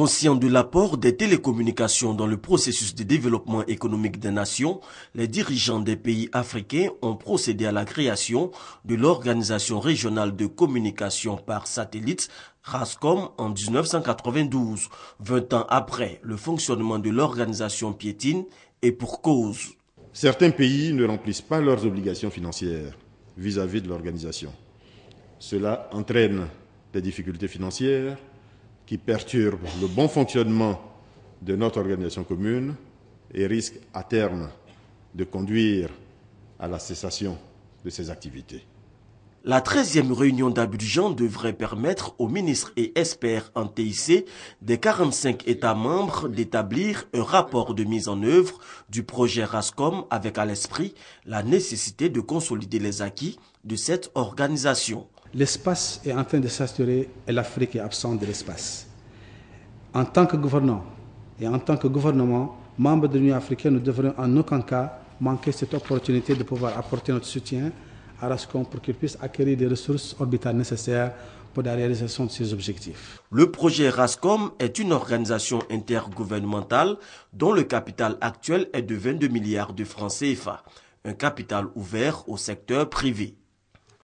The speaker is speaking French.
Conscient de l'apport des télécommunications dans le processus de développement économique des nations, les dirigeants des pays africains ont procédé à la création de l'Organisation régionale de communication par satellite RASCOM en 1992, 20 ans après le fonctionnement de l'organisation piétine et pour cause. Certains pays ne remplissent pas leurs obligations financières vis-à-vis -vis de l'organisation. Cela entraîne des difficultés financières, qui perturbe le bon fonctionnement de notre organisation commune et risque à terme de conduire à la cessation de ces activités. La 13e réunion d'Abidjan devrait permettre aux ministres et experts en TIC des 45 États membres d'établir un rapport de mise en œuvre du projet RASCOM avec à l'esprit la nécessité de consolider les acquis de cette organisation l'espace est en train de s'assurer et l'Afrique est absente de l'espace. En tant que gouvernant et en tant que gouvernement, membre de l'Union africaine, nous devrions en aucun cas manquer cette opportunité de pouvoir apporter notre soutien à RASCOM pour qu'il puisse acquérir des ressources orbitales nécessaires pour la réalisation de ses objectifs. Le projet RASCOM est une organisation intergouvernementale dont le capital actuel est de 22 milliards de francs CFA, un capital ouvert au secteur privé.